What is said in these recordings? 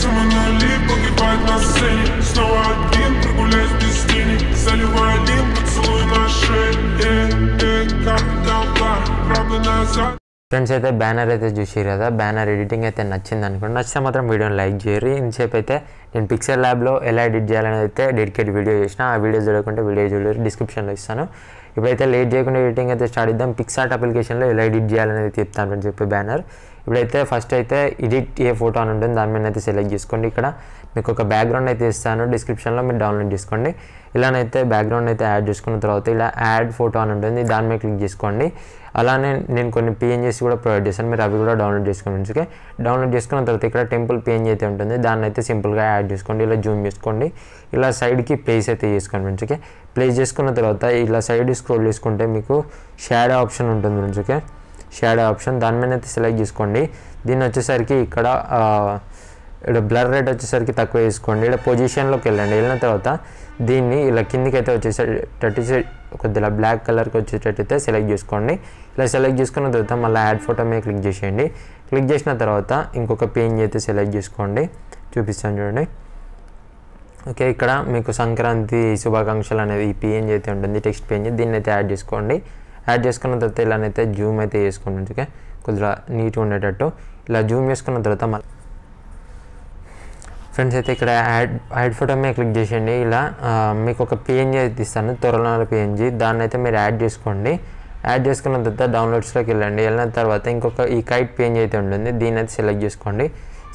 со мной погибает на сцене Снова один прогуляюсь без денег Заливай один поцелуй на шее Э, э, как голова, правда назад friends అయితే banner అయితే చూసారు కదా బ్యానర్ ఎడిటింగ్ అయితే నచ్చింది అనుకోండి నచ్చితే మాత్రం వీడియోని లైక్ చేయరు ఇంతసేపు అయితే నేను పిక్సెల్ ల్యాబ్లో ఎలా ఎడిట్ చేయాలని అయితే డెడికేట్ వీడియో చేసిన ఆ వీడియో చూడకుంటే వీడియో చూడలేదు డిస్క్రిప్షన్లో ఇస్తాను ఇప్పుడైతే లేట్ చేయకుండా ఎడిటింగ్ అయితే స్టార్ట్ ఇద్దాం పిక్సార్ట్ అప్లికేషన్లో ఎలా ఎడిట్ చేయాలనేది చెప్తాను అని చెప్పి బ్యానర్ ఇప్పుడైతే ఫస్ట్ అయితే ఎడిట్ ఏ ఫోటో అని ఉంటుంది దాని మీద అయితే సెలెక్ట్ చేసుకోండి ఇక్కడ మీకు ఒక బ్యాక్గ్రౌండ్ అయితే ఇస్తాను డిస్క్రిప్షన్లో మీరు డౌన్లోడ్ చేసుకోండి ఇలానైతే బ్యాక్గ్రౌండ్ అయితే యాడ్ చేసుకున్న తర్వాత ఇలా యాడ్ ఫోటో అని ఉంటుంది దాని మీద క్లిక్ చేసుకోండి అలానే నేను కొన్ని పిఎన్జీస్ కూడా ప్రొవైడ్ చేశాను మీరు అవి కూడా డౌన్లోడ్ చేసుకోండి డౌన్లోడ్ చేసుకున్న తర్వాత ఇక్కడ టెంపుల్ పిఎన్జీ అయితే ఉంటుంది దాన్ని అయితే సింపుల్గా యాడ్ యాడ్ చేసుకోండి ఇలా జూమ్ చేసుకోండి ఇలా సైడ్కి ప్లేస్ అయితే చేసుకోండి ఫ్రెండ్స్ ఓకే ప్లేస్ చేసుకున్న తర్వాత ఇలా సైడ్ స్క్రోల్ చేసుకుంటే మీకు షాడో ఆప్షన్ ఉంటుంది ఫ్రెండ్స్ ఓకే షాడో ఆప్షన్ దాని మీద అయితే సెలెక్ట్ చేసుకోండి దీన్ని వచ్చేసరికి ఇక్కడ ఇక్కడ బ్లర్ రేట్ వచ్చేసరికి తక్కువ వేసుకోండి ఇక్కడ పొజిషన్లోకి వెళ్ళండి వెళ్ళిన తర్వాత దీన్ని ఇలా కిందికి అయితే వచ్చేసరికి సైడ్ కొద్దిగా బ్లాక్ కలర్కి అయితే సెలెక్ట్ చేసుకోండి ఇలా సెలెక్ట్ చేసుకున్న తర్వాత మళ్ళీ యాడ్ ఫోటో మీద క్లిక్ చేసేయండి క్లిక్ చేసిన తర్వాత ఇంకొక పేజ్ అయితే సెలెక్ట్ చేసుకోండి చూపిస్తాను చూడండి ఓకే ఇక్కడ మీకు సంక్రాంతి శుభాకాంక్షలు అనేది ఈ పేజ్ అయితే ఉంటుంది టెక్స్ట్ పేజ్ దీన్ని అయితే యాడ్ చేసుకోండి యాడ్ చేసుకున్న తర్వాత ఇలానైతే జూమ్ అయితే చేసుకోండి ఓకే కొద్దిగా నీట్గా ఉండేటట్టు ఇలా జూమ్ చేసుకున్న తర్వాత మళ్ళీ ఫ్రెండ్స్ అయితే ఇక్కడ యాడ్ యాడ్ ఫోటో మీద క్లిక్ చేసేయండి ఇలా మీకు ఒక పిఎన్జీ అయితే ఇస్తాను త్వరలో పిఎన్జీ దాన్ని అయితే మీరు యాడ్ చేసుకోండి యాడ్ చేసుకున్న తర్వాత డౌన్లోడ్స్లోకి వెళ్ళండి వెళ్ళిన తర్వాత ఇంకొక ఈ కైట్ పిఎన్జీ అయితే ఉంటుంది దీన్ని అయితే సెలెక్ట్ చేసుకోండి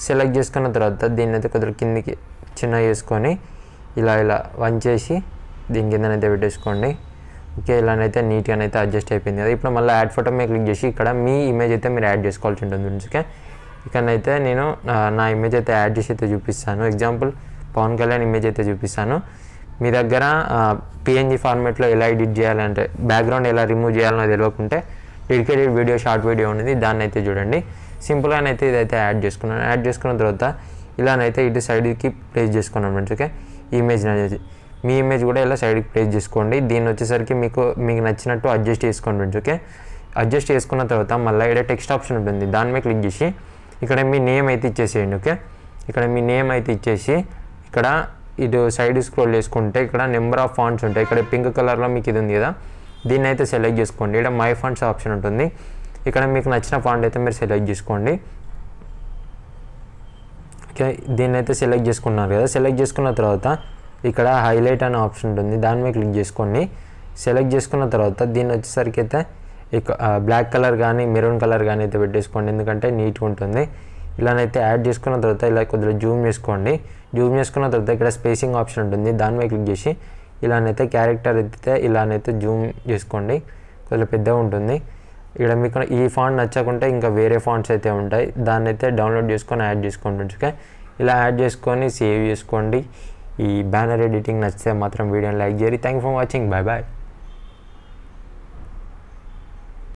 సెలెక్ట్ చేసుకున్న తర్వాత దీన్ని అయితే కొద్దిగా కిందికి చిన్న చేసుకొని ఇలా ఇలా వంచేసి దీని అయితే పెట్టేసుకోండి ఓకే ఇలానైతే నీట్గా అయితే అడ్జస్ట్ అయిపోయింది కదా ఇప్పుడు మళ్ళీ యాడ్ ఫోటో మీద క్లిక్ చేసి ఇక్కడ మీ ఇమేజ్ అయితే మీరు యాడ్ చేసుకోవాల్సి ఉంటుంది ఓకే ఇక్కడైతే నేను నా ఇమేజ్ అయితే యాడ్ చేసి అయితే చూపిస్తాను ఎగ్జాంపుల్ పవన్ కళ్యాణ్ ఇమేజ్ అయితే చూపిస్తాను మీ దగ్గర పిఎన్జీ ఫార్మేట్లో ఎలా ఎడిట్ చేయాలంటే బ్యాక్గ్రౌండ్ ఎలా రిమూవ్ చేయాలనో తెలియకుంటే డెడికేటెడ్ వీడియో షార్ట్ వీడియో ఉన్నది దాన్ని అయితే చూడండి సింపుల్గా అయితే ఇదైతే యాడ్ చేసుకున్నాను యాడ్ చేసుకున్న తర్వాత ఇలానైతే ఇటు సైడ్కి ప్లేస్ చేసుకున్నాను ఫ్రెండ్స్ ఓకే ఈ ఇమేజ్ అనేది మీ ఇమేజ్ కూడా ఇలా సైడ్కి ప్లేస్ చేసుకోండి దీన్ని వచ్చేసరికి మీకు మీకు నచ్చినట్టు అడ్జస్ట్ చేసుకోండి ఫ్రెండ్స్ ఓకే అడ్జస్ట్ చేసుకున్న తర్వాత మళ్ళీ ఇక్కడ టెక్స్ట్ ఆప్షన్ ఉంటుంది దాని మీద క్లిక్ చేసి ఇక్కడ మీ నేమ్ అయితే ఇచ్చేసేయండి ఓకే ఇక్కడ మీ నేమ్ అయితే ఇచ్చేసి ఇక్కడ ఇటు సైడ్ స్క్రోల్ చేసుకుంటే ఇక్కడ నెంబర్ ఆఫ్ ఫాంట్స్ ఉంటాయి ఇక్కడ పింక్ కలర్లో మీకు ఇది ఉంది కదా దీన్ని అయితే సెలెక్ట్ చేసుకోండి ఇక్కడ మై ఫండ్స్ ఆప్షన్ ఉంటుంది ఇక్కడ మీకు నచ్చిన ఫాండ్ అయితే మీరు సెలెక్ట్ చేసుకోండి ఓకే దీన్ని అయితే సెలెక్ట్ చేసుకున్నారు కదా సెలెక్ట్ చేసుకున్న తర్వాత ఇక్కడ హైలైట్ అనే ఆప్షన్ ఉంటుంది దాని మీద క్లిక్ చేసుకోండి సెలెక్ట్ చేసుకున్న తర్వాత దీన్ని వచ్చేసరికి అయితే ఇక బ్లాక్ కలర్ కానీ మెరూన్ కలర్ కానీ అయితే పెట్టేసుకోండి ఎందుకంటే నీట్గా ఉంటుంది ఇలానైతే యాడ్ చేసుకున్న తర్వాత ఇలా కొద్దిగా జూమ్ చేసుకోండి జూమ్ చేసుకున్న తర్వాత ఇక్కడ స్పేసింగ్ ఆప్షన్ ఉంటుంది దాని మీద క్లిక్ చేసి ఇలానైతే క్యారెక్టర్ ఎత్తితే ఇలానైతే జూమ్ చేసుకోండి కొద్దిగా పెద్దగా ఉంటుంది ఇక్కడ మీకు ఈ ఫాంట్ నచ్చకుంటే ఇంకా వేరే ఫాంట్స్ అయితే ఉంటాయి దాన్ని అయితే డౌన్లోడ్ చేసుకొని యాడ్ చేసుకోండి ఉంచుకే ఇలా యాడ్ చేసుకొని సేవ్ చేసుకోండి ఈ బ్యానర్ ఎడిటింగ్ నచ్చితే మాత్రం వీడియోని లైక్ చేయాలి thank for watching bye bye